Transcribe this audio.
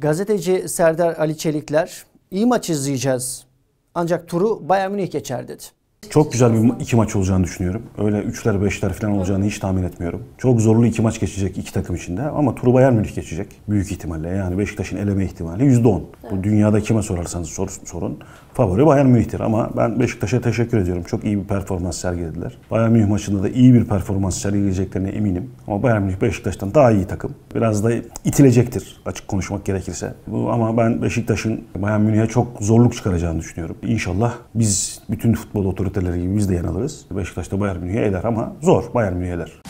Gazeteci Serdar Ali Çelikler iyi maç izleyeceğiz ancak turu Bayern Münih geçer dedi. Çok güzel bir iki maç olacağını düşünüyorum. Öyle üçler beşler falan olacağını hiç tahmin etmiyorum. Çok zorlu iki maç geçecek iki takım içinde ama turu Bayern Münih geçecek büyük ihtimalle. Yani Beşiktaş'ın eleme ihtimali yüzde on. Bu dünyada kime sorarsanız sor, sorun. Favori Bayern Münih'tir ama ben Beşiktaş'a teşekkür ediyorum. Çok iyi bir performans sergilediler. Bayern Münih maçında da iyi bir performans sergileyeceklerine eminim. Ama Bayern Münih Beşiktaş'tan daha iyi takım. Biraz da itilecektir açık konuşmak gerekirse. Bu, ama ben Beşiktaş'ın Bayern Münih'e çok zorluk çıkaracağını düşünüyorum. İnşallah biz bütün futbol otoriteleri gibi biz de yanılırız. Beşiktaş'ta Bayern Münih'e eder ama zor Bayern Münih'e eder.